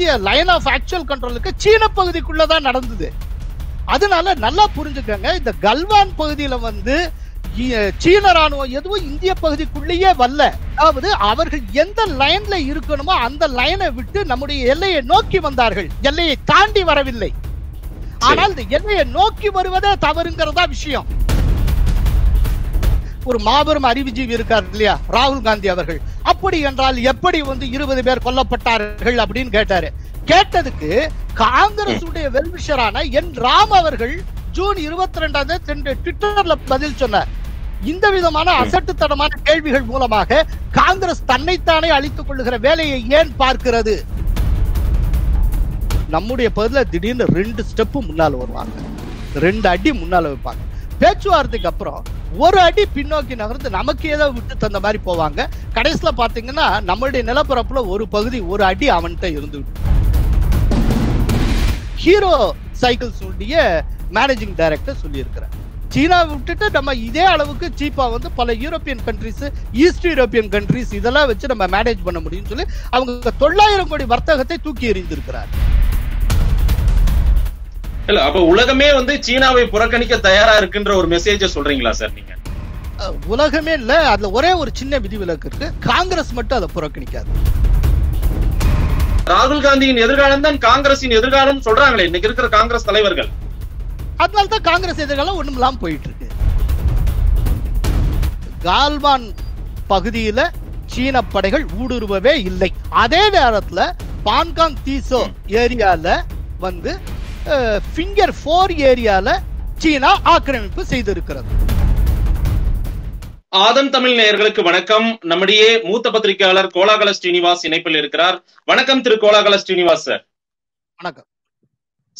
இந்திய line of actual கண்ட்ரோலுக்கு சீன பகுதிக்குள்ள தான் நடந்தது அதனால நல்லா புரிஞ்சுக்கோங்க இந்த கல்வான் பகுதியில வந்து சீன ராணுவம் எதுவும் இந்திய பகுதிக்குள்ளேயே வரல அதாவது அவர்கள் எந்த லைன்ல இருக்கணுமோ அந்த லைனை விட்டு நம்முடைய எல்லையை நோக்கி வந்தார்கள் எல்லையை தாண்டி வரவில்லை ஆனால் இந்த எல்லையை நோக்கி வருவதே தவறுங்கிறதா விஷயம் ஒரு மாபெரும் அறிவுஜீவி இருக்கார் இல்லையா ராகுல் காந்தி அவர்கள் அப்படி என்றால் எப்படி வந்து இருபது பேர் கொல்லப்பட்டார்கள் அப்படின்னு கேட்டாரு கேட்டதுக்கு காங்கிரஸ் உடைய வெல்விஷரான என் ராம் அவர்கள் ஜூன் இருபத்தி ரெண்டாம் தேதி ட்விட்டர்ல பதில் சொன்னார் இந்த விதமான அசட்டுத்தனமான கேள்விகள் மூலமாக காங்கிரஸ் தன்னைத்தானே அழித்துக் கொள்ளுகிற வேலையை ஏன் பார்க்கிறது நம்முடைய பதில திடீர்னு ரெண்டு ஸ்டெப் முன்னால் வருவாங்க ரெண்டு அடி முன்னால் வைப்பாங்க பேச்சுவார்த்தைக்கு அப்புறம் ஒரு அடி பின்னோக்கி நகர்ந்து நமக்கு ஏதோ விட்டு தந்த மாதிரி போவாங்க கடைசியில் பார்த்தீங்கன்னா நம்மளுடைய நிலப்பரப்புல ஒரு பகுதி ஒரு அடி அவன்கிட்ட இருந்து ஹீரோ சைக்கிள்ஸ் உடைய மேனேஜிங் டைரக்டர் சொல்லியிருக்கிறார் சீனா விட்டுட்டு நம்ம இதே அளவுக்கு சீப்பா வந்து பல European countries east European countries இதெல்லாம் வச்சு நம்ம மேனேஜ் பண்ண முடியும்னு சொல்லி அவங்க தொள்ளாயிரம் கோடி வர்த்தகத்தை தூக்கி எறிந்திருக்கிறார்கள் இல்ல அப்ப உலகமே வந்து சீனாவை புறக்கணிக்க தயாரா இருக்குன்ற ஒரு மெசேஜ சொல்றீங்களா சார் நீங்க உலகமே இல்ல அதுல ஒரே ஒரு சின்ன விதிவிலக்கு இருக்கு காங்கிரஸ் மட்டும் அதை புறக்கணிக்காது ராகுல் காந்தியின் எதிர்காலம் தான் எதிர்காலம் சொல்றாங்களே இன்னைக்கு இருக்கிற காங்கிரஸ் தலைவர்கள் காங்கிரஸ் எதிர்காலம் ஒண்ணும் இல்லாம போயிட்டு இருக்கு கால்வான் பகுதியில சீன படைகள் ஊடுருவவே இல்லை அதே நேரத்துல பான்காங் தீசோ ஏரியால வந்து ஃபிங்கர் ஃபோர் ஏரியால சீனா ஆக்கிரமிப்பு செய்திருக்கிறது ஆதம் தமிழ் நேயர்களுக்கு வணக்கம் நம்முடைய மூத்த பத்திரிகையாளர் கோலாகல ஸ்ரீனிவாஸ் இணைப்பில் இருக்கிறார் வணக்கம் திரு கோலாகல ஸ்ரீனிவாஸ் சார் வணக்கம்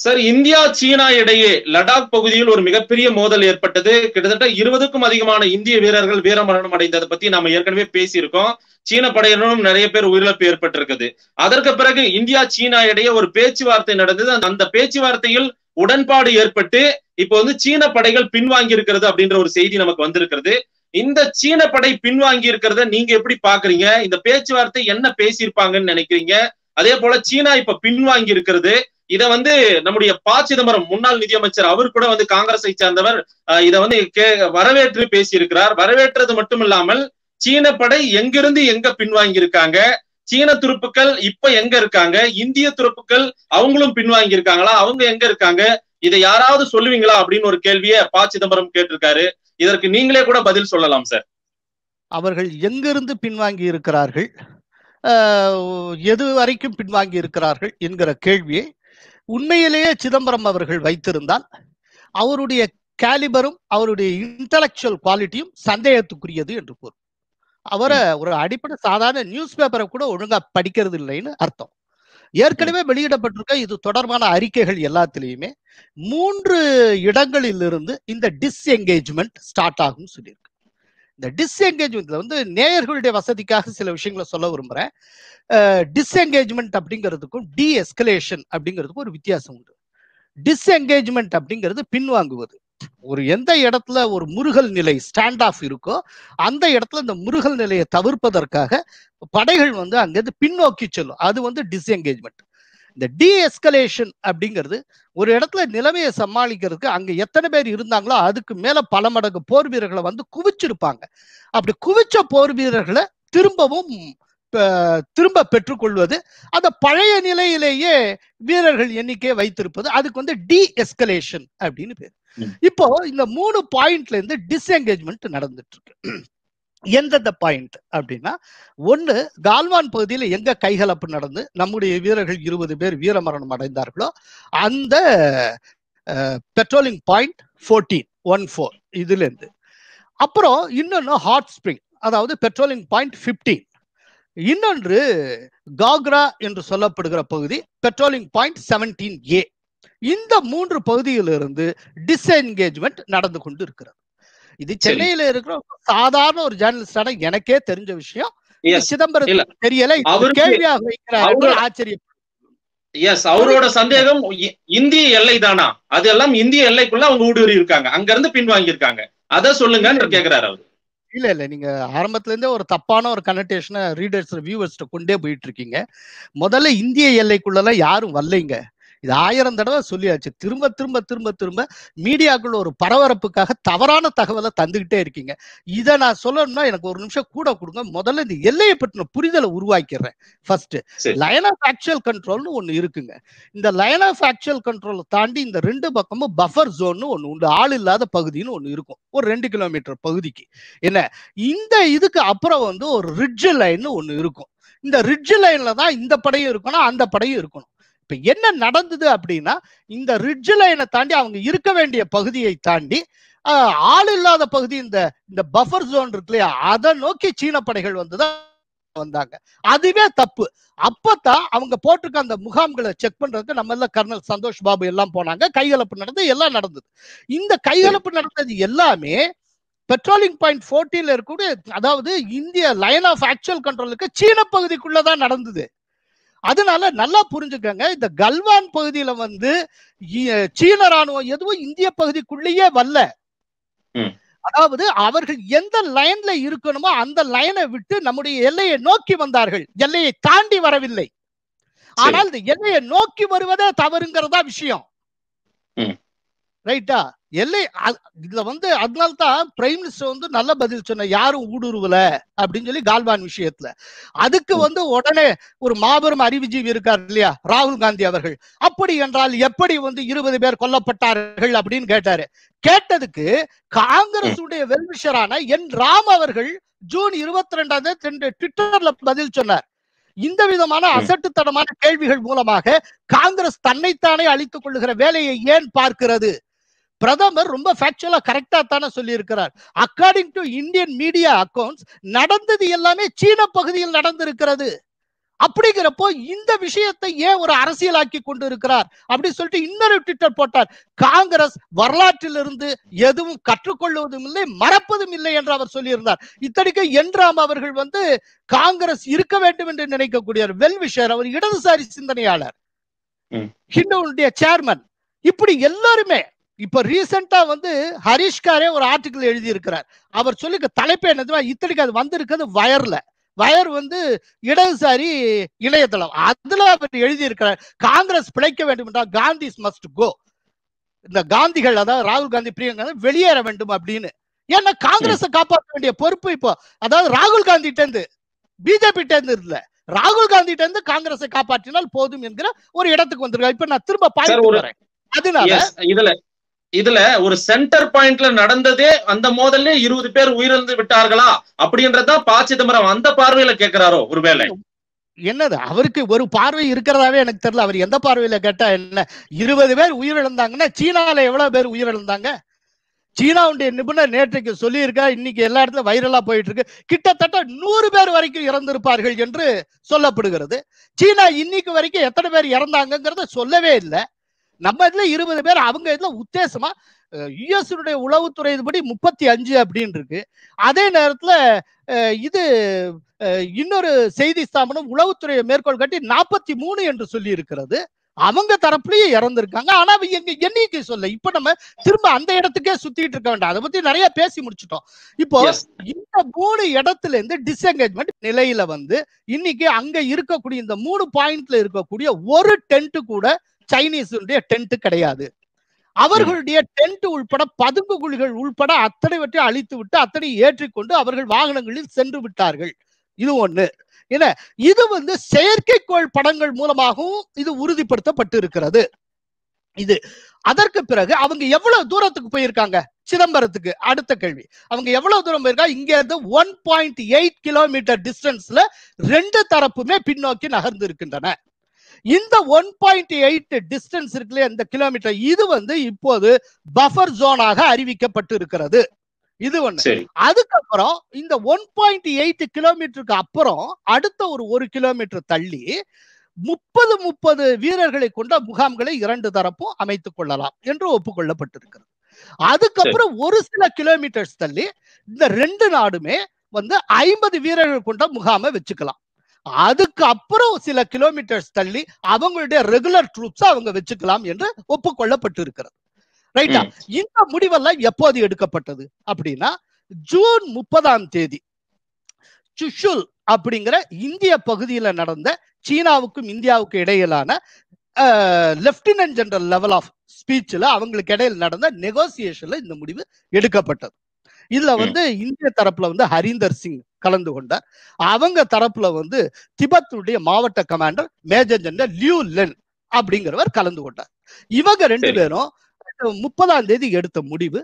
சார் இந்தியா சீனா இடையே லடாக் பகுதியில் ஒரு மிகப்பெரிய மோதல் ஏற்பட்டது கிட்டத்தட்ட இருபதுக்கும் அதிகமான இந்திய வீரர்கள் வீரமரணம் அடைந்ததை பத்தி நாம ஏற்கனவே பேசியிருக்கோம் சீன படையினரும் நிறைய பேர் உயிரிழப்பு ஏற்பட்டிருக்குது அதற்கு பிறகு இந்தியா சீனா இடையே ஒரு பேச்சுவார்த்தை நடந்தது அந்த பேச்சுவார்த்தையில் உடன்பாடு ஏற்பட்டு இப்போ வந்து சீன படைகள் பின்வாங்கி இருக்கிறது அப்படின்ற ஒரு செய்தி நமக்கு வந்திருக்கிறது இந்த சீன படை பின்வாங்கி இருக்கிறத நீங்க எப்படி பாக்குறீங்க இந்த பேச்சுவார்த்தை என்ன பேசியிருப்பாங்கன்னு நினைக்கிறீங்க அதே போல சீனா இப்ப பின்வாங்கி இருக்கிறது இத வந்து நம்முடைய ப சிதம்பரம் முன்னாள் நிதியமைச்சர் அவர் கூட வந்து காங்கிரஸை சேர்ந்தவர் இதை வந்து வரவேற்று பேசியிருக்கிறார் வரவேற்றது மட்டும் இல்லாமல் சீன படை எங்கிருந்து எங்க பின்வாங்கி இருக்காங்க சீன துருப்புக்கள் இப்ப எங்க இருக்காங்க இந்திய துருப்புக்கள் அவங்களும் பின்வாங்கி இருக்காங்களா அவங்க எங்க இருக்காங்க இதை யாராவது சொல்லுவீங்களா அப்படின்னு ஒரு கேள்வியை ப சிதம்பரம் கேட்டிருக்காரு இதற்கு நீங்களே கூட பதில் சொல்லலாம் சார் அவர்கள் எங்கிருந்து பின்வாங்கி இருக்கிறார்கள் எது வரைக்கும் பின்வாங்கி இருக்கிறார்கள் என்கிற கேள்வியை உண்மையிலேயே சிதம்பரம் அவர்கள் வைத்திருந்தால் அவருடைய கேலிபரும் அவருடைய இன்டலெக்சுவல் குவாலிட்டியும் சந்தேகத்துக்குரியது என்று கூறும் அவரை ஒரு அடிப்படை சாதாரண நியூஸ் பேப்பரை கூட ஒழுங்கா படிக்கிறது இல்லைன்னு அர்த்தம் ஏற்கனவே வெளியிடப்பட்டிருக்க இது தொடர்பான அறிக்கைகள் எல்லாத்திலையுமே மூன்று இடங்களிலிருந்து இந்த டிஸ்எங்கேஜ்மெண்ட் ஸ்டார்ட் ஆகும் சொல்லியிருக்கு இந்த டிஸ்என்கேஜ்மெண்ட்ல வந்து நேயர்களுடைய வசதிக்காக சில விஷயங்களை சொல்ல விரும்புறேன் டிஸ்எங்கேஜ்மெண்ட் அப்படிங்கிறதுக்கும் டி எஸ்கலேஷன் அப்படிங்கிறதுக்கும் ஒரு வித்தியாசம் உண்டு டிஸ்எங்கேஜ்மெண்ட் அப்படிங்கிறது பின்வாங்குவது ஒரு எந்த இடத்துல ஒரு முருகல் நிலை ஸ்டாண்ட் ஆஃப் இருக்கோ அந்த இடத்துல இந்த முருகல் நிலையை தவிர்ப்பதற்காக படைகள் வந்து அங்கிருந்து பின்னோக்கி செல்லும் அது வந்து டிஸ்எங்கேஜ்மெண்ட் இந்த டி எஸ்கலேஷன் அப்படிங்கிறது ஒரு இடத்துல நிலைமையை சமாளிக்கிறதுக்கு அங்க எத்தனை பேர் இருந்தாங்களோ அதுக்கு மேல பல மடங்கு போர் வீரர்களை வந்து குவிச்சிருப்பாங்க அப்படி குவிச்ச போர் வீரர்களை திரும்பவும் திரும்ப பெற்றுக்கொள்வது அந்த பழைய நிலையிலேயே வீரர்கள் எண்ணிக்கையை வைத்திருப்பது அதுக்கு வந்து டி எஸ்கலேஷன் அப்படின்னு பேர் இப்போ இந்த மூணு பாயிண்ட்ல இருந்து டிஸ்எங்கேஜ்மெண்ட் நடந்துட்டு இருக்கு எந்தெந்த பாயிண்ட் அப்படின்னா ஒன்று கால்வான் பகுதியில் எங்க கைகலப்பு நடந்து நம்முடைய வீரர்கள் இருபது பேர் வீரமரணம் அடைந்தார்களோ அந்த patrolling point fourteen one four இதுலேருந்து அப்புறம் இன்னொன்று ஹாட் ஸ்ப்ரிங் அதாவது பெட்ரோலிங் பாயிண்ட் ஃபிஃப்டீன் இன்னொன்று காக்ரா என்று சொல்லப்படுகிற பகுதி பெட்ரோலிங் பாயிண்ட் செவன்டீன் ஏ இந்த மூன்று பகுதியிலிருந்து டிஸ்என்கேஜ்மெண்ட் நடந்து கொண்டு இருக்கிறது இது சென்னையில இருக்கிற சாதாரண ஒரு ஜேர்னலிஸ்டான எனக்கே தெரிஞ்ச விஷயம் சிதம்பரத்துல தெரியல கேள்வியாக வைக்கிறாரு ஆச்சரியம் எஸ் அவரோட சந்தேகம் இந்திய எல்லை தானா அதெல்லாம் இந்திய எல்லைக்குள்ள அவங்க ஊடுருவி இருக்காங்க அங்க இருந்து பின்வாங்கி இருக்காங்க அத சொல்லுங்கன்னு கேக்குறாரு அவரு இல்ல இல்ல நீங்க ஆரம்பத்துல இருந்தே ஒரு தப்பான ஒரு கனெக்டேஷனை ரீடர்ஸ் வியூவர்ஸ்ட கொண்டே போயிட்டு இருக்கீங்க முதல்ல இந்திய எல்லைக்குள்ள எல்லாம் யாரும் வரலைங்க இது ஆயிரம் தடவை சொல்லியாச்சு திரும்ப திரும்ப திரும்ப திரும்ப மீடியாக்குள்ள ஒரு பரபரப்புக்காக தவறான தகவலை தந்துகிட்டே இருக்கீங்க இதை நான் சொல்லணும்னா எனக்கு ஒரு நிமிஷம் கூட கொடுங்க முதல்ல இந்த எல்லையை பற்றின புரிதலை உருவாக்கிடுறேன் ஃபர்ஸ்ட் லைன் ஆஃப் ஆக்சுவல் கண்ட்ரோல்னு ஒன்று இருக்குங்க இந்த லைன் ஆஃப் ஆக்சுவல் கண்ட்ரோலை தாண்டி இந்த ரெண்டு பக்கமும் பஃபர் ஜோன் ஒன்று உண்டு ஆள் இல்லாத பகுதின்னு ஒன்று இருக்கும் ஒரு ரெண்டு கிலோமீட்டர் பகுதிக்கு என்ன இந்த இதுக்கு அப்புறம் வந்து ஒரு ரிட்ஜ் லைன் ஒன்று இருக்கும் இந்த ரிட்ஜ் லைன்ல தான் இந்த படையும் இருக்கணும் அந்த படையும் இருக்கணும் இப்ப என்ன நடந்தது அப்படின்னா இந்த ரிட்ஜ் லைனை தாண்டி அவங்க இருக்க வேண்டிய பகுதியை தாண்டி ஆள் இல்லாத பகுதி இந்த இந்த பஃபர் ஜோன் இருக்கு இல்லையா அதை நோக்கி சீன படைகள் வந்துதான் வந்தாங்க அதுவே தப்பு அப்பதான் அவங்க போட்டிருக்க அந்த முகாம்களை செக் பண்றதுக்கு நம்ம எல்லாம் கர்னல் சந்தோஷ் பாபு எல்லாம் போனாங்க கைகலப்பு நடந்தது எல்லாம் நடந்தது இந்த கைகலப்பு நடந்தது எல்லாமே பெட்ரோலிங் பாயிண்ட் ஃபோர்டீன்ல இருக்கக்கூடிய அதாவது இந்திய லைன் ஆஃப் ஆக்சுவல் கண்ட்ரோலுக்கு சீன பகுதிக்குள்ளதான் நடந்தது அதனால நல்லா புரிஞ்சுக்கங்க இந்த கல்வான் பகுதியில வந்து சீன ராணுவம் எதுவும் இந்திய பகுதிக்குள்ளேயே வரல அதாவது அவர்கள் எந்த லைன்ல இருக்கணுமோ அந்த லைனை விட்டு நம்முடைய எல்லையை நோக்கி வந்தார்கள் எல்லையை தாண்டி வரவில்லை ஆனால் இந்த எல்லையை நோக்கி வருவதே தவறுங்கிறதா விஷயம் ரைட்டா எல்லை இதுல வந்து அதனால தான் பிரைம் மினிஸ்டர் வந்து நல்ல பதில் சொன்ன யாரும் ஊடுருவல அப்படின்னு சொல்லி கால்வான் விஷயத்துல அதுக்கு வந்து உடனே ஒரு மாபெரும் அறிவுஜீவி இருக்கார் இல்லையா ராகுல் காந்தி அவர்கள் அப்படி என்றால் எப்படி வந்து இருபது பேர் கொல்லப்பட்டார்கள் அப்படின்னு கேட்டாரு கேட்டதுக்கு காங்கிரஸ் உடைய வெல்விஷரான என் ராம் அவர்கள் ஜூன் இருபத்தி ரெண்டாம் தேதி ட்விட்டர்ல பதில் சொன்னார் இந்த விதமான அசட்டுத்தனமான கேள்விகள் மூலமாக காங்கிரஸ் தன்னைத்தானே அழித்துக் கொள்ளுகிற வேலையை ஏன் பார்க்கிறது பிரதமர் ரொம்ப ஃபேக்சுவலா கரெக்டா தானே சொல்லியிருக்கிறார் according to Indian media accounts நடந்தது எல்லாமே சீன பகுதியில் நடந்திருக்கிறது அப்படிங்கிறப்போ இந்த விஷயத்தை ஏன் ஒரு அரசியலாக்கி கொண்டு இருக்கிறார் அப்படின்னு சொல்லிட்டு இன்னொரு ட்விட்டர் போட்டார் காங்கிரஸ் வரலாற்றிலிருந்து எதுவும் கற்றுக்கொள்வதும் இல்லை மறப்பதும் இல்லை என்று அவர் சொல்லியிருந்தார் இத்தனைக்கு என்றாம் அவர்கள் வந்து காங்கிரஸ் இருக்க வேண்டும் என்று நினைக்கக்கூடியவர் வெல்விஷர் அவர் இடதுசாரி சிந்தனையாளர் சேர்மன் இப்படி எல்லாருமே இப்ப ரீசெண்டா வந்து ஹரிஷ்காரே ஒரு ஆர்டிக்கிள் இருக்கிறார் அவர் சொல்லி தலைப்பு என்ன இத்தனைக்கு அது வந்திருக்கிறது வயர்ல வயர் வந்து இடதுசாரி இணையதளம் அதுல அவர் எழுதியிருக்கிறார் காங்கிரஸ் பிழைக்க வேண்டும் என்றால் காந்தி மஸ்ட் கோ இந்த காந்திகள் அதாவது ராகுல் காந்தி பிரியங்கா வெளியேற வேண்டும் அப்படின்னு ஏன்னா காங்கிரஸை காப்பாற்ற வேண்டிய பொறுப்பு இப்போ அதாவது ராகுல் காந்தி இருந்து பிஜேபி இருந்து இல்ல ராகுல் காந்தி இருந்து காங்கிரஸை காப்பாற்றினால் போதும் என்கிற ஒரு இடத்துக்கு வந்திருக்காரு இப்ப நான் திரும்ப பாய்ச்சி அதனால இதுல இதுல ஒரு சென்டர் பாயிண்ட்ல நடந்ததே அந்த மோதல்ல இருபது பேர் உயிரிழந்து விட்டார்களா அப்படின்றதா பா சிதம்பரம் அந்த பார்வையில கேட்கிறாரோ ஒருவேளை என்னது அவருக்கு ஒரு பார்வை இருக்கிறதாவே எனக்கு தெரியல அவர் எந்த பார்வையில கேட்டா என்ன இருபது பேர் உயிரிழந்தாங்கன்னா சீனால எவ்வளவு பேர் உயிரிழந்தாங்க சீனாவுடைய நிபுணர் நேற்றைக்கு சொல்லியிருக்கா இன்னைக்கு எல்லா இடத்துல வைரலா போயிட்டு இருக்கு கிட்டத்தட்ட நூறு பேர் வரைக்கும் இறந்திருப்பார்கள் என்று சொல்லப்படுகிறது சீனா இன்னைக்கு வரைக்கும் எத்தனை பேர் இறந்தாங்கிறத சொல்லவே இல்லை நம்ம இதுல இருபது பேர் அவங்க இதுல உத்தேசமா யுஎஸ்னுடைய உளவுத்துறை இதுபடி முப்பத்தி அஞ்சு அப்படின்னு இருக்கு அதே நேரத்துல இது இன்னொரு செய்தி ஸ்தாபனம் உளவுத்துறையை மேற்கோள் காட்டி நாற்பத்தி மூணு என்று சொல்லி இருக்கிறது அவங்க தரப்புலயே இறந்துருக்காங்க ஆனா எங்க எண்ணிக்கை சொல்ல இப்ப நம்ம திரும்ப அந்த இடத்துக்கே சுத்திட்டு இருக்க வேண்டாம் அதை பத்தி நிறைய பேசி முடிச்சிட்டோம் இப்போ இந்த மூணு இடத்துல இருந்து டிஸ்எங்கேஜ்மெண்ட் நிலையில வந்து இன்னைக்கு அங்க இருக்கக்கூடிய இந்த மூணு பாயிண்ட்ல இருக்கக்கூடிய ஒரு டென்ட் கூட சைனீஸுடைய டென்ட் கிடையாது அவர்களுடைய டென்ட் உள்பட பதுங்கு குழிகள் உள்பட அத்தனைவற்றை அழித்து விட்டு அத்தனை ஏற்றிக்கொண்டு அவர்கள் வாகனங்களில் சென்று விட்டார்கள் இது ஒண்ணு என்ன இது வந்து செயற்கைக்கோள் படங்கள் மூலமாகவும் இது உறுதிப்படுத்தப்பட்டு இருக்கிறது இது அதற்கு பிறகு அவங்க எவ்வளவு தூரத்துக்கு போயிருக்காங்க சிதம்பரத்துக்கு அடுத்த கேள்வி அவங்க எவ்வளவு தூரம் போயிருக்காங்க இங்க இருந்து ஒன் பாயிண்ட் எயிட் கிலோமீட்டர் டிஸ்டன்ஸ்ல ரெண்டு தரப்புமே பின்னோக்கி நகர்ந்து இருக்கின்றன இந்த ஒன் பாயிண்ட் எயிட் டிஸ்டன்ஸ் இருக்குல்ல இந்த கிலோமீட்டர் இது வந்து இப்போது பஃபர் ஜோனாக அறிவிக்கப்பட்டு இருக்கிறது இது ஒண்ணு அதுக்கப்புறம் இந்த ஒன் பாயிண்ட் எயிட் கிலோமீட்டருக்கு அப்புறம் அடுத்த ஒரு ஒரு கிலோமீட்டர் தள்ளி முப்பது முப்பது வீரர்களை கொண்ட முகாம்களை இரண்டு தரப்பும் அமைத்துக் கொள்ளலாம் என்று ஒப்புக்கொள்ளப்பட்டிருக்கிறது அதுக்கப்புறம் ஒரு சில கிலோமீட்டர்ஸ் தள்ளி இந்த ரெண்டு நாடுமே வந்து ஐம்பது வீரர்கள் கொண்ட முகாமை வச்சுக்கலாம் அதுக்கு அப்புறம் சில கிலோமீட்டர்ஸ் தள்ளி அவங்களுடைய ரெகுலர் ட்ரூப்ஸ் அவங்க வச்சுக்கலாம் என்று இருக்கிறது ரைட்டா இந்த முடிவெல்லாம் எப்போது எடுக்கப்பட்டது அப்படின்னா ஜூன் முப்பதாம் தேதி சுஷுல் அப்படிங்கிற இந்திய பகுதியில நடந்த சீனாவுக்கும் இந்தியாவுக்கும் இடையிலான லெப்டினன்ட் ஜெனரல் லெவல் ஆஃப் ஸ்பீச்சில் அவங்களுக்கு இடையில் நடந்த நெகோசியேஷன்ல இந்த முடிவு எடுக்கப்பட்டது இதுல வந்து இந்திய தரப்புல வந்து ஹரிந்தர் சிங் கலந்து கொண்டார் அவங்க தரப்புல வந்து திபத்துடைய மாவட்ட commander major general Liu Lin அப்படிங்கிறவர் கலந்து கொண்டார் இவங்க ரெண்டு பேரும் முப்பதாம் தேதி எடுத்த முடிவு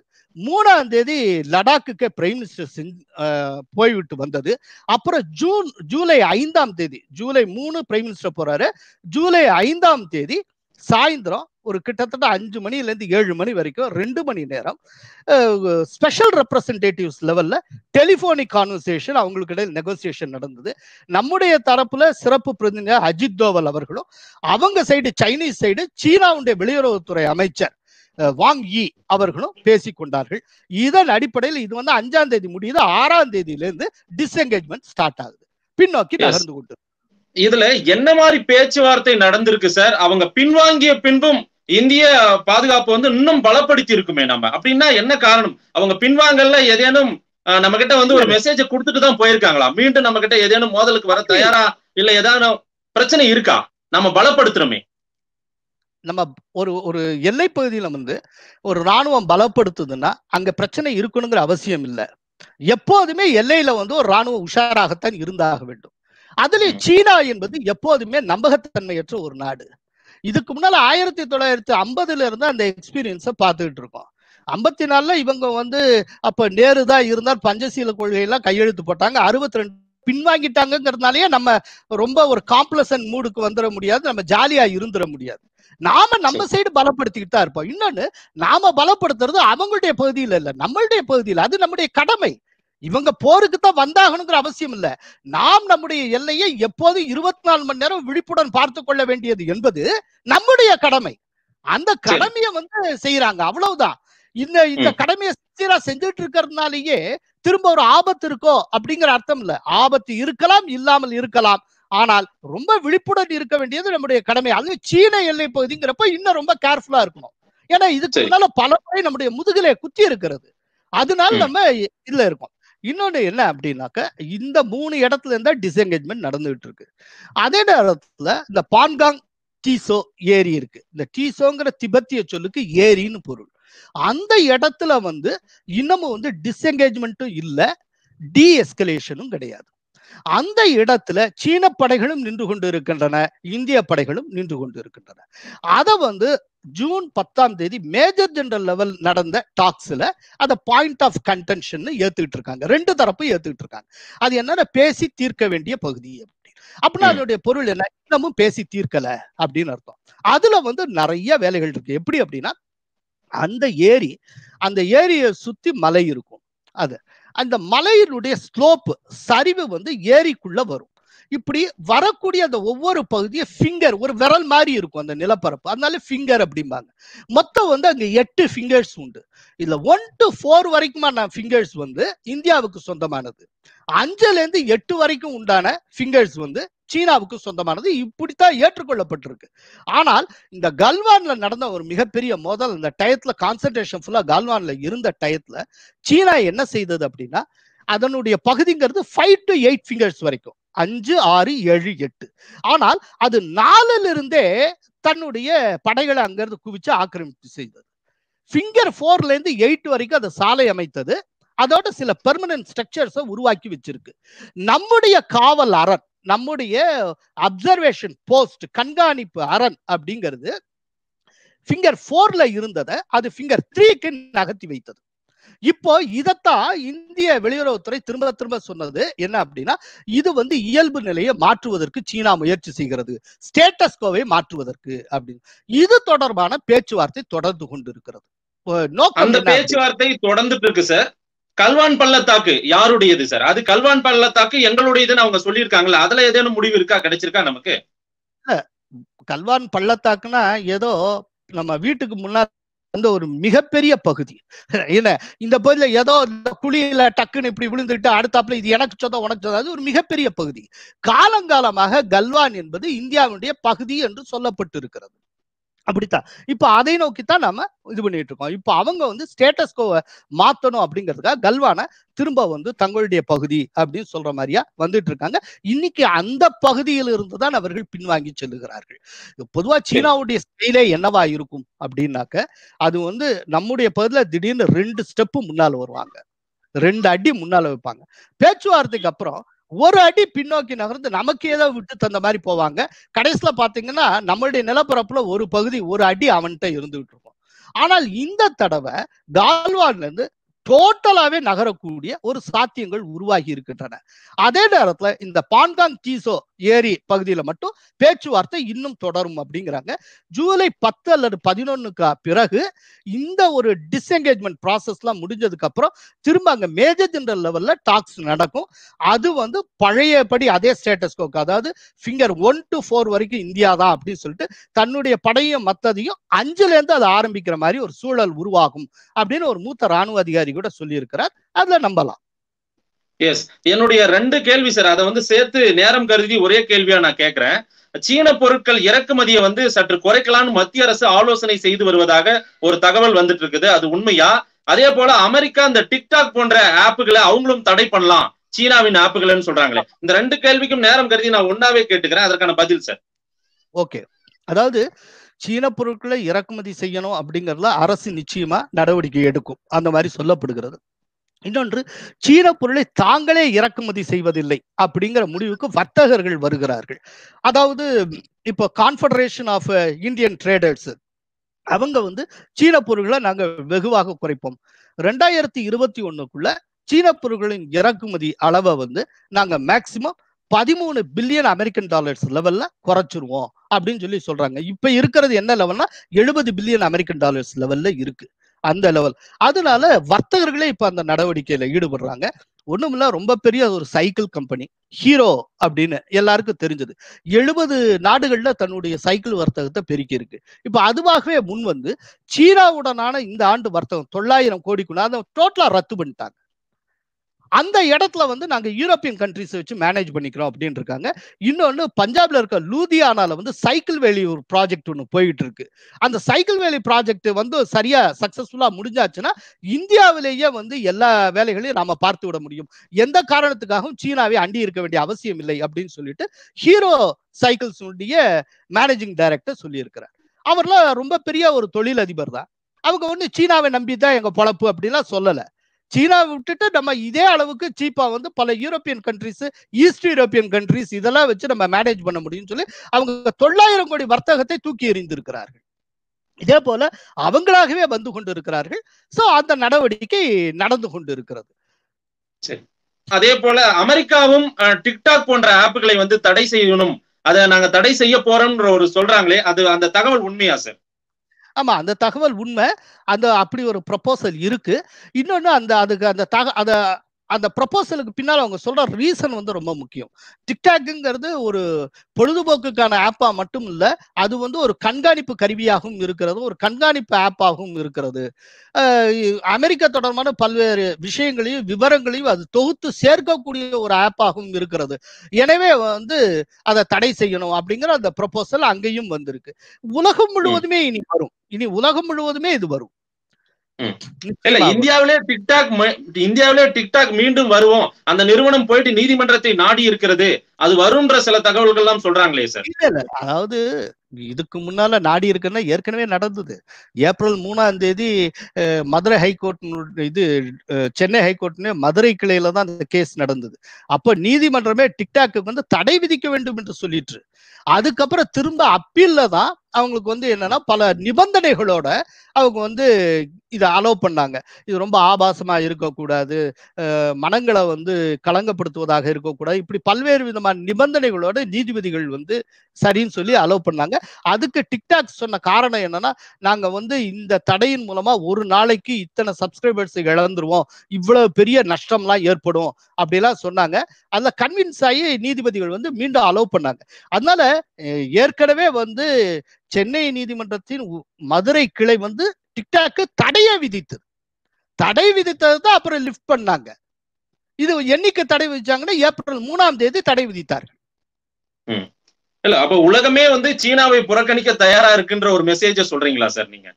மூணாம் தேதி லடாக்குக்கு பிரைம் மினிஸ்டர் சிங் போய்விட்டு வந்தது அப்புறம் ஜூன் ஜூலை ஐந்தாம் தேதி ஜூலை மூணு பிரைம் மினிஸ்டர் போறாரு ஜூலை ஐந்தாம் தேதி சாயந்தரம் ஒரு கிட்டத்தட்ட அஞ்சு மணிலேருந்து ஏழு மணி வரைக்கும் ரெண்டு மணி நேரம் ஸ்பெஷல் ரெப்ரசன்டேட்டிவ்ஸ் லெவலில் டெலிஃபோனிக் கான்வர்சேஷன் அவங்களுக்கு இடையில் நெகோசியேஷன் நடந்தது நம்முடைய தரப்புல சிறப்பு பிரதிநிதியாக அஜித் தோவல் அவர்களும் அவங்க சைடு சைனீஸ் சைடு சீனாவுடைய வெளியுறவுத்துறை அமைச்சர் வாங் இ அவர்களும் பேசி கொண்டார்கள் இதன் அடிப்படையில் இது வந்து அஞ்சாம் தேதி முடியுது ஆறாம் தேதியிலேருந்து டிஸ்எங்கேஜ்மெண்ட் ஸ்டார்ட் ஆகுது பின்னோக்கி நடந்து கொண்டு இதுல என்ன மாதிரி பேச்சுவார்த்தை நடந்திருக்கு சார் அவங்க பின்வாங்கிய பின்பும் இந்திய பாதுகாப்பு வந்து இன்னும் பலப்படுத்தி இருக்குமே நம்ம அப்படின்னா என்ன காரணம் அவங்க பின்வாங்கல்ல ஏதேனும் நம்ம கிட்ட வந்து ஒரு மெசேஜ் கொடுத்துட்டு தான் போயிருக்காங்களா மீண்டும் நம்ம கிட்ட ஏதேனும் மோதலுக்கு வர தயாரா இல்ல ஏதாவது பிரச்சனை இருக்கா நம்ம பலப்படுத்துறோமே நம்ம ஒரு ஒரு எல்லை பகுதியில வந்து ஒரு ராணுவம் பலப்படுத்துதுன்னா அங்க பிரச்சனை இருக்கணுங்கிற அவசியம் இல்லை எப்போதுமே எல்லையில வந்து ஒரு இராணுவம் உஷாராகத்தான் இருந்தாக வேண்டும் அதுல சீனா என்பது எப்போதுமே நம்பகத்தன்மையற்ற ஒரு நாடு இதுக்கு முன்னால ஆயிரத்தி தொள்ளாயிரத்தி ஐம்பதுல இருந்து அந்த எக்ஸ்பீரியன்ஸை பார்த்துக்கிட்டு இருக்கோம் ஐம்பத்தி நாலுல இவங்க வந்து அப்ப நேரு தான் இருந்தார் பஞ்சசீல கொள்கையெல்லாம் கையெழுத்து போட்டாங்க அறுபத்தி ரெண்டு பின்வாங்கிட்டாங்கிறதுனாலயே நம்ம ரொம்ப ஒரு காம்ப்ளசன் மூடுக்கு வந்துட முடியாது நம்ம ஜாலியா இருந்துட முடியாது நாம நம்ம சைடு பலப்படுத்திக்கிட்டா இருப்போம் இன்னொன்னு நாம பலப்படுத்துறது அவங்களுடைய பகுதியில இல்ல நம்மளுடைய பகுதியில அது நம்முடைய கடமை இவங்க போருக்கு தான் வந்தாகணுங்கிற அவசியம் இல்ல நாம் நம்முடைய எல்லையை எப்போது இருபத்தி நாலு மணி நேரம் விழிப்புடன் பார்த்து கொள்ள வேண்டியது என்பது நம்முடைய கடமை அந்த கடமையை வந்து செய்யறாங்க அவ்வளவுதான் இந்த இந்த கடமையை சீரா செஞ்சுட்டு இருக்கிறதுனாலயே திரும்ப ஒரு ஆபத்து இருக்கோ அப்படிங்கிற அர்த்தம் இல்ல ஆபத்து இருக்கலாம் இல்லாமல் இருக்கலாம் ஆனால் ரொம்ப விழிப்புடன் இருக்க வேண்டியது நம்முடைய கடமை அது சீன எல்லை பகுதிங்கிறப்ப இன்னும் ரொம்ப கேர்ஃபுல்லா இருக்கணும் ஏன்னா இதுக்கு முன்னால பல முறை நம்முடைய முதுகலை குத்தி இருக்கிறது அதனால நம்ம இதுல இருக்கோம் இன்னொன்று என்ன அப்படின்னாக்க இந்த மூணு இடத்துல இருந்தா டிஸ்எங்கேஜ்மெண்ட் நடந்துகிட்டு இருக்கு அதே நேரத்துல இந்த பான்காங் டீசோ ஏரி இருக்கு இந்த டீசோங்கிற திபத்திய சொல்லுக்கு ஏரின்னு பொருள் அந்த இடத்துல வந்து இன்னமும் வந்து டிஸ்எங்கேஜ்மெண்ட்டும் இல்லை டிஎஸ்கலேஷனும் கிடையாது அந்த இடத்துல சீன படைகளும் நின்று கொண்டு இருக்கின்றன இந்திய படைகளும் நின்று கொண்டு இருக்கின்றன அதை வந்து ஜூன் பத்தாம் தேதி மேஜர் ஜெனரல் லெவல் நடந்த டாக்ஸ்ல அதை பாயிண்ட் ஆஃப் கண்டென்ஷன் ஏத்துக்கிட்டு இருக்காங்க ரெண்டு தரப்பும் ஏத்துக்கிட்டு இருக்காங்க அது என்னன்னா பேசி தீர்க்க வேண்டிய பகுதி அப்படின்னா அதனுடைய பொருள் என்ன இன்னமும் பேசி தீர்க்கல அப்படின்னு அர்த்தம் அதுல வந்து நிறைய வேலைகள் இருக்கு எப்படி அப்படின்னா அந்த ஏரி அந்த ஏரியை சுத்தி மலை இருக்கும் அது அந்த மலையினுடைய ஸ்லோப்பு சரிவு வந்து ஏரிக்குள்ள வரும் இப்படி வரக்கூடிய அந்த ஒவ்வொரு பகுதியும் ஃபிங்கர் ஒரு விரல் மாதிரி இருக்கும் அந்த நிலப்பரப்பு அதனால ஃபிங்கர் அப்படிம்பாங்க மொத்தம் வந்து அங்கே எட்டு ஃபிங்கர்ஸ் உண்டு இதுல ஒன் டு ஃபோர் வரைக்குமான ஃபிங்கர்ஸ் வந்து இந்தியாவுக்கு சொந்தமானது அஞ்சுல இருந்து எட்டு வரைக்கும் உண்டான ஃபிங்கர்ஸ் வந்து சீனாவுக்கு சொந்தமானது இப்படித்தான் ஏற்றுக்கொள்ளப்பட்டிருக்கு ஆனால் இந்த கல்வான்ல நடந்த ஒரு மிகப்பெரிய மோதல் இந்த டயத்துல கான்சன்ட்ரேஷன் ஃபுல்லா கல்வான்ல இருந்த டயத்துல சீனா என்ன செய்தது அப்படின்னா அதனுடைய பகுதிங்கிறது ஃபைவ் டு எயிட் ஃபிங்கர்ஸ் வரைக்கும் அஞ்சு ஆறு ஏழு எட்டு ஆனால் அது நாலுல இருந்தே தன்னுடைய படைகளை அங்கிருந்து குவிச்சு ஆக்கிரமிப்பு செய்தது ஃபிங்கர் ஃபோர்ல இருந்து எயிட் வரைக்கும் அதை சாலை அமைத்தது அதோட சில பெர்மனன்ட் ஸ்ட்ரக்சர்ஸை உருவாக்கி வச்சிருக்கு நம்முடைய காவல் அரண் நம்முடைய அப்சர்வேஷன் போஸ்ட் கண்காணிப்பு அரண் அப்படிங்கிறது ஃபிங்கர் ஃபோர்ல இருந்ததை அது ஃபிங்கர் த்ரீக்கு நகர்த்தி வைத்தது இப்போ இதத்தான் இந்திய வெளியுறவுத்துறை திரும்ப திரும்ப சொன்னது என்ன அப்படின்னா இது வந்து இயல்பு நிலையை மாற்றுவதற்கு சீனா முயற்சி செய்கிறது ஸ்டேட்டஸ் கோவை மாற்றுவதற்கு அப்படின்னு இது தொடர்பான பேச்சுவார்த்தை தொடர்ந்து கொண்டிருக்கிறது நோக்கம் பேச்சுவார்த்தை தொடர்ந்துட்டு இருக்கு சார் கல்வான் பள்ளத்தாக்கு யாருடையது சார் அது கல்வான் பள்ளத்தாக்கு எங்களுடையதுன்னு அவங்க சொல்லியிருக்காங்களா அதுல ஏதேனும் முடிவு இருக்கா கிடைச்சிருக்கா நமக்கு கல்வான் பள்ளத்தாக்குனா ஏதோ நம்ம வீட்டுக்கு முன்னாடி வந்து ஒரு மிகப்பெரிய பகுதி என்ன இந்த பகுதியில ஏதோ இந்த குழியில டக்குன்னு இப்படி விழுந்துட்டு அடுத்தாப்புல இது எனக்கு சொதா உனக்கு சொந்தம் அது ஒரு மிகப்பெரிய பகுதி காலங்காலமாக கல்வான் என்பது இந்தியாவுடைய பகுதி என்று சொல்லப்பட்டு இருக்கிறது அப்படித்தான் இப்போ அதை நோக்கித்தான் நம்ம இது பண்ணிட்டு இருக்கோம் இப்போ அவங்க வந்து ஸ்டேட்டஸ் கோவை மாற்றணும் அப்படிங்கிறதுக்காக கல்வானை திரும்ப வந்து தங்களுடைய பகுதி அப்படின்னு சொல்ற மாதிரியா வந்துட்டு இருக்காங்க இன்னைக்கு அந்த இருந்து தான் அவர்கள் பின்வாங்கி செல்லுகிறார்கள் பொதுவா சீனாவுடைய ஸ்டைலே என்னவா இருக்கும் அப்படின்னாக்க அது வந்து நம்முடைய பகுதியில் திடீர்னு ரெண்டு ஸ்டெப்பு முன்னால் வருவாங்க ரெண்டு அடி முன்னால வைப்பாங்க பேச்சுவார்த்தைக்கு அப்புறம் ஒரு அடி பின்னோக்கி நகர்ந்து நமக்கு ஏதோ விட்டு தந்த மாதிரி போவாங்க கடைசியில பாத்தீங்கன்னா நம்மளுடைய நிலப்பரப்புல ஒரு பகுதி ஒரு அடி அவன்கிட்ட இருந்துகிட்டு இருக்கும் ஆனால் இந்த தடவை கால்வான்ல இருந்து டோட்டலாவே நகரக்கூடிய ஒரு சாத்தியங்கள் உருவாகி இருக்கின்றன அதே நேரத்துல இந்த பான்காங் தீசோ ஏரி பகுதியில மட்டும் பேச்சுவார்த்தை இன்னும் தொடரும் அப்படிங்கிறாங்க ஜூலை பத்து அல்லது பதினொன்னுக்கு பிறகு இந்த ஒரு டிஸ்என்கேஜ்மெண்ட் ப்ராசஸ்லாம் முடிஞ்சதுக்கு அப்புறம் திரும்ப அங்க மேஜர் ஜென்ரல் லெவல்ல டாக்ஸ் நடக்கும் அது வந்து பழையபடி அதே ஸ்டேட்டஸ்கோக்கு அதாவது ஃபிங்கர் ஒன் டு ஃபோர் வரைக்கும் இந்தியா தான் அப்படின்னு சொல்லிட்டு தன்னுடைய படையும் மற்றதையும் அஞ்சுலேருந்து அதை ஆரம்பிக்கிற மாதிரி ஒரு சூழல் உருவாகும் அப்படின்னு ஒரு மூத்த ராணுவ அதிகாரி கூட சொல்லியிருக்கிறார் அதில் நம்பலாம் எஸ் என்னுடைய ரெண்டு கேள்வி சார் அதை வந்து சேர்த்து நேரம் கருதி ஒரே கேள்வியா நான் கேட்கிறேன் சீன பொருட்கள் இறக்குமதியை வந்து சற்று குறைக்கலாம்னு மத்திய அரசு ஆலோசனை செய்து வருவதாக ஒரு தகவல் வந்துட்டு இருக்குது அது உண்மையா அதே போல அமெரிக்கா இந்த டிக்டாக் போன்ற ஆப்புகளை அவங்களும் தடை பண்ணலாம் சீனாவின் ஆப்புகள்னு சொல்றாங்களே இந்த ரெண்டு கேள்விக்கும் நேரம் கருதி நான் ஒன்னாவே கேட்டுக்கிறேன் அதற்கான பதில் சார் ஓகே அதாவது சீன பொருட்களை இறக்குமதி செய்யணும் அப்படிங்கறதுல அரசு நிச்சயமா நடவடிக்கை எடுக்கும் அந்த மாதிரி சொல்லப்படுகிறது இன்னொன்று சீன பொருளை தாங்களே இறக்குமதி செய்வதில்லை அப்படிங்கிற முடிவுக்கு வர்த்தகர்கள் வருகிறார்கள் அதாவது இப்போ கான்ஃபெடரேஷன் ஆஃப் இந்தியன் ட்ரேடர்ஸ் அவங்க வந்து சீன பொருள்களை நாங்கள் வெகுவாக குறைப்போம் ரெண்டாயிரத்தி இருபத்தி ஒண்ணுக்குள்ள சீன பொருட்களின் இறக்குமதி அளவை வந்து நாங்கள் மேக்சிமம் பதிமூணு பில்லியன் அமெரிக்கன் டாலர்ஸ் லெவல்ல குறைச்சிருவோம் அப்படின்னு சொல்லி சொல்றாங்க இப்ப இருக்கிறது என்ன லெவல்னா எழுபது பில்லியன் அமெரிக்கன் டாலர்ஸ் லெவல்ல இருக்கு அந்த லெவல் அதனால வர்த்தகர்களே இப்ப அந்த நடவடிக்கையில ஈடுபடுறாங்க ஒண்ணுமில்ல ரொம்ப பெரிய ஒரு சைக்கிள் கம்பெனி ஹீரோ அப்படின்னு எல்லாருக்கும் தெரிஞ்சது எழுபது நாடுகள்ல தன்னுடைய சைக்கிள் வர்த்தகத்தை பெருக்கி இருக்கு இப்ப அதுவாகவே முன் வந்து சீனாவுடனான இந்த ஆண்டு வர்த்தகம் தொள்ளாயிரம் கோடிக்குள்ள அதை டோட்டலா ரத்து பண்ணிட்டாங்க அந்த இடத்துல வந்து நாங்க யூரோப்பியன் கண்ட்ரிஸ் வச்சு மேனேஜ் பண்ணிக்கிறோம் அப்படின்னு இருக்காங்க இன்னொன்னு பஞ்சாப்ல இருக்க லூதியானால வந்து சைக்கிள் வேலி ஒரு ப்ராஜெக்ட் ஒன்று போயிட்டு இருக்கு அந்த சைக்கிள் வேலி ப்ராஜெக்ட் வந்து சரியா சக்சஸ்ஃபுல்லா முடிஞ்சாச்சுன்னா இந்தியாவிலேயே வந்து எல்லா வேலைகளையும் நாம பார்த்து விட முடியும் எந்த காரணத்துக்காகவும் சீனாவை அண்டி இருக்க வேண்டிய அவசியம் இல்லை அப்படின்னு சொல்லிட்டு ஹீரோ சைக்கிள்ஸுடைய மேனேஜிங் டைரக்டர் சொல்லியிருக்கிறார் அவர்லாம் ரொம்ப பெரிய ஒரு தொழிலதிபர் தான் அவங்க ஒன்று சீனாவை நம்பி தான் எங்கள் பொழப்பு அப்படிலாம் சொல்லலை சீனாவை விட்டுட்டு நம்ம இதே அளவுக்கு சீப்பா வந்து பல European countries east European countries இதெல்லாம் வச்சு நம்ம மேனேஜ் பண்ண முடியும்னு சொல்லி அவங்க தொள்ளாயிரம் கோடி வர்த்தகத்தை தூக்கி எறிந்திருக்கிறார்கள் இதே போல அவங்களாகவே வந்து கொண்டு இருக்கிறார்கள் சோ அந்த நடவடிக்கை நடந்து கொண்டு இருக்கிறது சரி அதே போல அமெரிக்காவும் டிக்டாக் போன்ற ஆப்புகளை வந்து தடை செய்யணும் அதை நாங்க தடை செய்ய போறோம்ன்ற ஒரு சொல்றாங்களே அது அந்த தகவல் உண்மையா சார் ஆமாம் அந்த தகவல் உண்மை அந்த அப்படி ஒரு ப்ரப்போசல் இருக்குது இன்னொன்று அந்த அதுக்கு அந்த தக அதை அந்த ப்ரப்போசலுக்கு பின்னால் அவங்க சொல்கிற ரீசன் வந்து ரொம்ப முக்கியம் டிக்டாக்குங்கிறது ஒரு பொழுதுபோக்குக்கான ஆப்பாக மட்டும் இல்லை அது வந்து ஒரு கண்காணிப்பு கருவியாகவும் இருக்கிறது ஒரு கண்காணிப்பு ஆப்பாகவும் இருக்கிறது அமெரிக்கா தொடர்பான பல்வேறு விஷயங்களையும் விவரங்களையும் அது தொகுத்து சேர்க்கக்கூடிய ஒரு ஆப்பாகவும் இருக்கிறது எனவே வந்து அதை தடை செய்யணும் அப்படிங்கிற அந்த ப்ரப்போசல் அங்கேயும் வந்திருக்கு உலகம் முழுவதுமே இனி வரும் இனி உலகம் முழுவதுமே இது வரும் இல்ல இந்தியாவிலே டிக்டாக் இந்தியாவிலே டிக்டாக் மீண்டும் வருவோம் அந்த நிறுவனம் போயிட்டு நீதிமன்றத்தை நாடி இருக்கிறது அது வரும்ன்ற சில தகவல்கள் எல்லாம் சொல்றாங்களே சார் அதாவது இதுக்கு முன்னால நாடி இருக்குன்னா ஏற்கனவே நடந்தது ஏப்ரல் மூணாம் தேதி மதுரை ஹைகோர்ட் இது சென்னை ஹைகோர்ட்னு மதுரை கிளையில தான் அந்த கேஸ் நடந்தது அப்போ நீதிமன்றமே டிக்டாக்கு வந்து தடை விதிக்க வேண்டும் என்று சொல்லிட்டு அதுக்கப்புறம் திரும்ப அப்பீல்ல தான் அவங்களுக்கு வந்து என்னன்னா பல நிபந்தனைகளோட அவங்க வந்து இதை அலோவ் பண்ணாங்க இது ரொம்ப ஆபாசமா இருக்கக்கூடாது மனங்களை வந்து களங்கப்படுத்துவதாக இருக்கக்கூடாது இப்படி பல்வேறு விதமான நிபந்தனைகளோட நீதிபதிகள் வந்து சரின்னு சொல்லி அலோவ் பண்ணாங்க அதுக்கு டிக்டாக் சொன்ன காரணம் என்னன்னா நாங்க வந்து இந்த தடையின் மூலமா ஒரு நாளைக்கு இத்தனை சப்ஸ்கிரைபர்ஸ் இழந்துருவோம் இவ்வளவு பெரிய நஷ்டம்லாம் ஏற்படும் அப்படிலாம் சொன்னாங்க அந்த கன்வின்ஸ் ஆகி நீதிபதிகள் வந்து மீண்டும் அலோவ் பண்ணாங்க அதனால ஏற்கனவே வந்து சென்னை நீதிமன்றத்தின் மதுரை கிளை வந்து டிக்டாக்கு தடையை விதித்தது தடை விதித்தது தான் அப்புறம் லிஃப்ட் பண்ணாங்க இது எண்ணிக்கை தடை விதிச்சாங்கன்னா ஏப்ரல் மூணாம் தேதி தடை விதித்தார்கள் இல்ல அப்ப உலகமே வந்து சீனாவை புறக்கணிக்க தயாரா இருக்குன்ற ஒரு மெசேஜ சொல்றீங்களா சார் நீங்க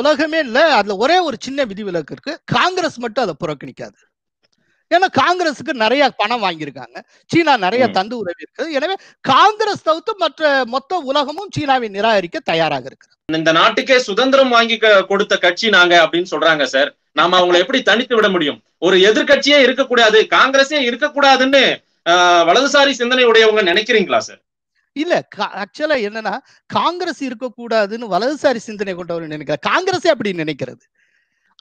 உலகமே இல்ல அதுல ஒரே ஒரு சின்ன விதிவிலக்கு இருக்கு காங்கிரஸ் மட்டும் அதை புறக்கணிக்காது ஏன்னா காங்கிரஸுக்கு நிறைய பணம் வாங்கியிருக்காங்க சீனா நிறைய தந்து உதவி இருக்கு எனவே காங்கிரஸ் தவிர்த்து மற்ற மொத்த உலகமும் சீனாவை நிராகரிக்க தயாராக இருக்கு இந்த நாட்டுக்கே சுதந்திரம் வாங்கி கொடுத்த கட்சி நாங்க அப்படின்னு சொல்றாங்க சார் நாம அவங்களை எப்படி தனித்து விட முடியும் ஒரு எதிர்கட்சியே இருக்கக்கூடாது காங்கிரஸே இருக்கக்கூடாதுன்னு வலதுசாரி சிந்தனை உடையவங்க நினைக்கிறீங்களா சார் இல்ல ஆக்சுவலா என்னன்னா காங்கிரஸ் இருக்கக்கூடாதுன்னு வலதுசாரி சிந்தனை கொண்டவர் நினைக்கிற காங்கிரஸே அப்படி நினைக்கிறது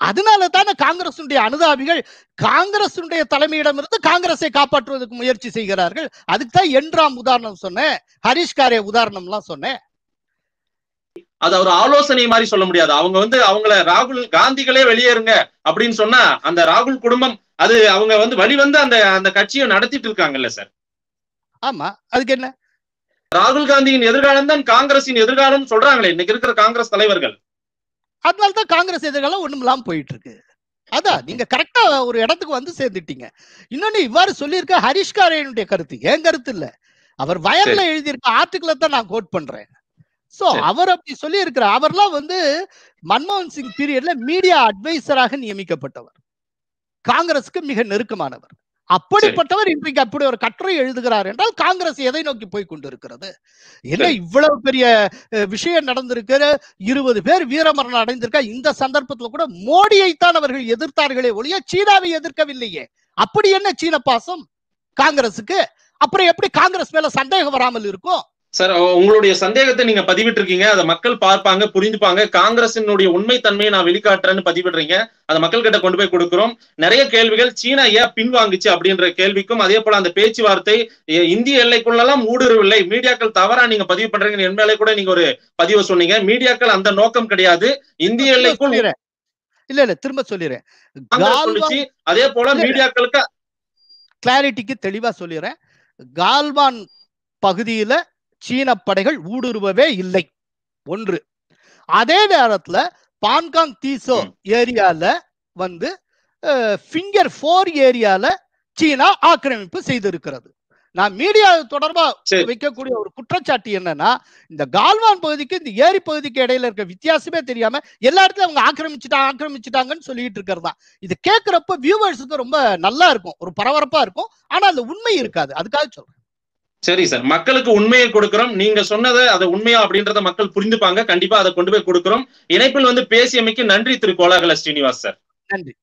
அதனாலதான் காங்கிரஸ் காங்கிரசுடைய அனுதாபிகள் காங்கிரஸ் தலைமையிடம் இருந்து காங்கிரஸை காப்பாற்றுவதற்கு முயற்சி செய்கிறார்கள் அதுக்கு தான் என்றாம் உதாரணம் சொன்னேன் ஹரீஷ் காரே எல்லாம் சொன்னேன் அது ஒரு ஆலோசனை மாதிரி சொல்ல முடியாது அவங்க வந்து அவங்கள ராகுல் காந்திகளே வெளியேறுங்க அப்படின்னு சொன்னா அந்த ராகுல் குடும்பம் அது அவங்க வந்து வழிவந்து அந்த அந்த கட்சியை நடத்திட்டு இருக்காங்கல்ல சார் ஆமா அதுக்கு என்ன ராகுல் காந்தியின் எதிர்காலம் தான் காங்கிரசின் எதிர்காலம் சொல்றாங்களே இன்னைக்கு இருக்கிற காங்கிரஸ் தலைவர்கள் அதனால்தான் காங்கிரஸ் எதிர்காலம் ஒண்ணும் இல்லாம போயிட்டு இருக்கு அதான் நீங்க கரெக்டா ஒரு இடத்துக்கு வந்து சேர்ந்துட்டீங்க இன்னொன்னு இவ்வாறு சொல்லியிருக்க ஹரிஷ்காரையனுடைய கருத்து என் கருத்து இல்ல அவர் வயர்ல எழுதியிருக்க ஆர்டிகிள தான் நான் கோட் பண்றேன் சோ அவர் அப்படி சொல்லி இருக்கிற அவர்லாம் வந்து மன்மோகன் சிங் பீரியட்ல மீடியா அட்வைசராக நியமிக்கப்பட்டவர் காங்கிரஸுக்கு மிக நெருக்கமானவர் அப்படிப்பட்டவர் இன்றைக்கு அப்படி ஒரு கட்டுரை எழுதுகிறார் என்றால் காங்கிரஸ் எதை நோக்கி போய் கொண்டிருக்கிறது என்ன இவ்வளவு பெரிய விஷயம் நடந்திருக்கிற இருபது பேர் வீரமரணம் அடைந்திருக்க இந்த சந்தர்ப்பத்துல கூட மோடியைத்தான் அவர்கள் எதிர்த்தார்களே ஒழிய சீனாவை எதிர்க்கவில்லையே அப்படி என்ன சீன பாசம் காங்கிரசுக்கு அப்புறம் எப்படி காங்கிரஸ் மேல சந்தேகம் வராமல் இருக்கும் சார் உங்களுடைய சந்தேகத்தை நீங்க பதிவிட்டிருக்கீங்க அதை மக்கள் பார்ப்பாங்க புரிஞ்சுப்பாங்க காங்கிரசினுடைய உண்மை தன்மையை நான் வெளிக்காட்டுறேன்னு பதிவிடுறீங்க அதை மக்கள் கிட்ட கொண்டு போய் கொடுக்குறோம் நிறைய கேள்விகள் சீனா ஏன் பின்வாங்குச்சு அப்படின்ற கேள்விக்கும் அதே போல அந்த பேச்சுவார்த்தை இந்திய எல்லைக்குள்ளெல்லாம் ஊடுருவில்லை மீடியாக்கள் தவறா நீங்க பதிவு பண்றீங்க என் கூட நீங்க ஒரு பதிவு சொன்னீங்க மீடியாக்கள் அந்த நோக்கம் கிடையாது இந்திய எல்லைக்குள் இல்ல இல்ல திரும்ப சொல்லிடுறேன் அதே போல மீடியாக்களுக்கு கிளாரிட்டிக்கு தெளிவா சொல்லிடுறேன் கால்வான் பகுதியில சீன படைகள் ஊடுருவவே இல்லை ஒன்று அதே நேரத்துல பான்காங் தீசோ ஏரியால வந்து ஃபிங்கர் ஃபோர் ஏரியால சீனா ஆக்கிரமிப்பு செய்திருக்கிறது நான் மீடியா தொடர்பா வைக்கக்கூடிய ஒரு குற்றச்சாட்டு என்னன்னா இந்த கால்வான் பகுதிக்கு இந்த ஏரி பகுதிக்கு இடையில இருக்க வித்தியாசமே தெரியாம எல்லா இடத்துலயும் அவங்க ஆக்கிரமிச்சுட்டாங்க ஆக்கிரமிச்சுட்டாங்கன்னு சொல்லிட்டு இருக்கிறது தான் இது கேட்கிறப்ப வியூவர்ஸுக்கு ரொம்ப நல்லா இருக்கும் ஒரு பரபரப்பா இருக்கும் ஆனா அந்த உண்மை இருக்காது அதுக்காக சொல்றேன் சரி சார் மக்களுக்கு உண்மையை கொடுக்கிறோம் நீங்க சொன்னதை அதை உண்மையா அப்படின்றத மக்கள் புரிந்துப்பாங்க கண்டிப்பா அதை கொண்டு போய் கொடுக்கிறோம் இணைப்பில் வந்து பேசியமைக்கு நன்றி திரு கோலாகல ஸ்ரீனிவாஸ் சார் நன்றி